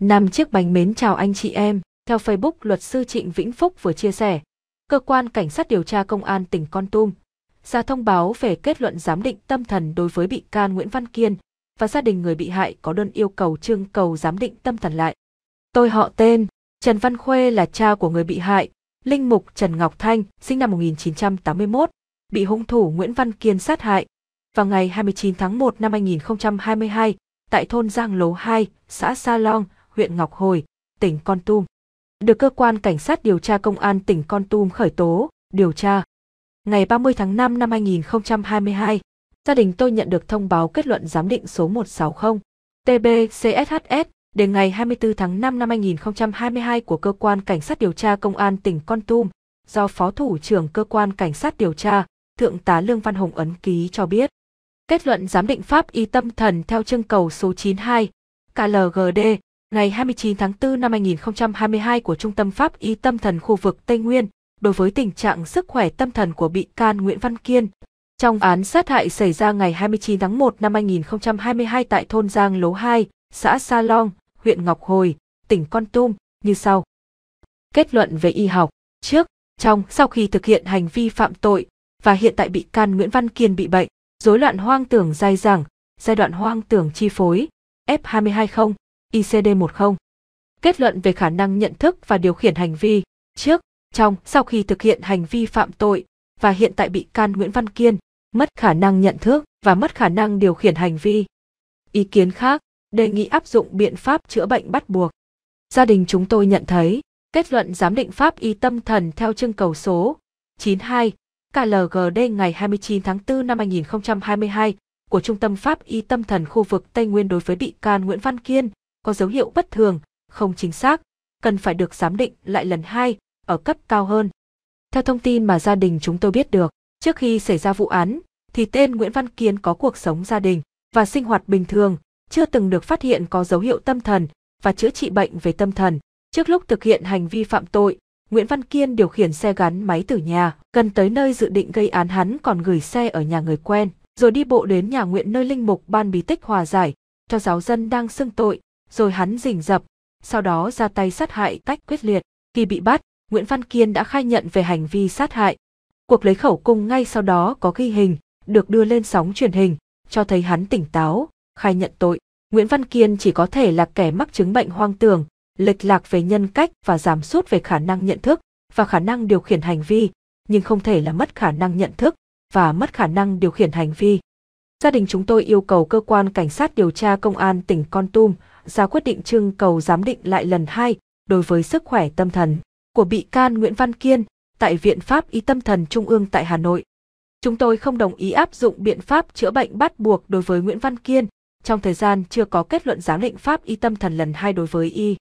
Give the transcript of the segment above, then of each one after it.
Năm chiếc bánh mến chào anh chị em. Theo Facebook, luật sư Trịnh Vĩnh Phúc vừa chia sẻ, cơ quan cảnh sát điều tra công an tỉnh Con Tum ra thông báo về kết luận giám định tâm thần đối với bị can Nguyễn Văn Kiên và gia đình người bị hại có đơn yêu cầu trưng cầu giám định tâm thần lại. Tôi họ tên, Trần Văn Khuê là cha của người bị hại, linh mục Trần Ngọc Thanh, sinh năm 1981, bị hung thủ Nguyễn Văn Kiên sát hại vào ngày 29 tháng 1 năm 2022 tại thôn Giang Lố 2, xã Sa Long, huyện Ngọc Hồi, tỉnh Con Tum. Được cơ quan cảnh sát điều tra công an tỉnh Con Tum khởi tố, điều tra. Ngày 30 tháng 5 năm 2022, gia đình tôi nhận được thông báo kết luận giám định số 160 TBCSHS đến ngày 24 tháng 5 năm 2022 của cơ quan cảnh sát điều tra công an tỉnh Con Tum do Phó Thủ trưởng Cơ quan Cảnh sát điều tra, Thượng tá Lương Văn Hồng ấn ký cho biết. Kết luận giám định pháp y tâm thần theo chương cầu số 92, KLGD ngày 29 tháng 4 năm 2022 của Trung tâm Pháp y Tâm thần khu vực Tây Nguyên đối với tình trạng sức khỏe tâm thần của bị can Nguyễn Văn Kiên. Trong án sát hại xảy ra ngày 29 tháng 1 năm 2022 tại thôn Giang Lố 2, xã Sa Long, huyện Ngọc Hồi, tỉnh Con Tum như sau. Kết luận về y học, trước, trong, sau khi thực hiện hành vi phạm tội và hiện tại bị can Nguyễn Văn Kiên bị bệnh, rối loạn hoang tưởng dai dẳng, giai đoạn hoang tưởng chi phối, F220, ICD-10. Kết luận về khả năng nhận thức và điều khiển hành vi trước, trong, sau khi thực hiện hành vi phạm tội và hiện tại bị can Nguyễn Văn Kiên mất khả năng nhận thức và mất khả năng điều khiển hành vi. Ý kiến khác đề nghị áp dụng biện pháp chữa bệnh bắt buộc. Gia đình chúng tôi nhận thấy, kết luận giám định pháp y tâm thần theo chương cầu số 92 KLGD ngày 29 tháng 4 năm 2022 của Trung tâm Pháp y tâm thần khu vực Tây Nguyên đối với bị can Nguyễn Văn Kiên có dấu hiệu bất thường, không chính xác, cần phải được giám định lại lần hai ở cấp cao hơn. Theo thông tin mà gia đình chúng tôi biết được, trước khi xảy ra vụ án, thì tên Nguyễn Văn Kiên có cuộc sống gia đình và sinh hoạt bình thường, chưa từng được phát hiện có dấu hiệu tâm thần và chữa trị bệnh về tâm thần. Trước lúc thực hiện hành vi phạm tội, Nguyễn Văn Kiên điều khiển xe gắn máy từ nhà, gần tới nơi dự định gây án hắn còn gửi xe ở nhà người quen, rồi đi bộ đến nhà nguyện nơi linh mục ban bí tích hòa giải, cho giáo dân đang xưng tội, rồi hắn rình dập, sau đó ra tay sát hại cách quyết liệt. Khi bị bắt, Nguyễn Văn Kiên đã khai nhận về hành vi sát hại. Cuộc lấy khẩu cung ngay sau đó có ghi hình, được đưa lên sóng truyền hình, cho thấy hắn tỉnh táo, khai nhận tội. Nguyễn Văn Kiên chỉ có thể là kẻ mắc chứng bệnh hoang tưởng, lệch lạc về nhân cách và giảm sút về khả năng nhận thức và khả năng điều khiển hành vi, nhưng không thể là mất khả năng nhận thức và mất khả năng điều khiển hành vi. Gia đình chúng tôi yêu cầu cơ quan cảnh sát điều tra công an tỉnh Con Tum ra quyết định trưng cầu giám định lại lần hai đối với sức khỏe tâm thần của bị can Nguyễn Văn Kiên tại Viện Pháp Y Tâm Thần Trung ương tại Hà Nội. Chúng tôi không đồng ý áp dụng biện pháp chữa bệnh bắt buộc đối với Nguyễn Văn Kiên trong thời gian chưa có kết luận giám định Pháp Y Tâm Thần lần hai đối với Y.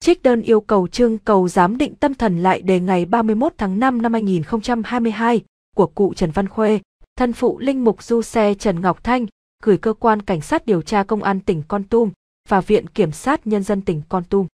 Trích đơn yêu cầu trưng cầu giám định tâm thần lại đề ngày 31 tháng 5 năm 2022 của cụ Trần Văn Khuê, thân phụ Linh Mục Du Xe Trần Ngọc Thanh, gửi cơ quan cảnh sát điều tra công an tỉnh Con Tum, và Viện Kiểm sát Nhân dân tỉnh Con Tum.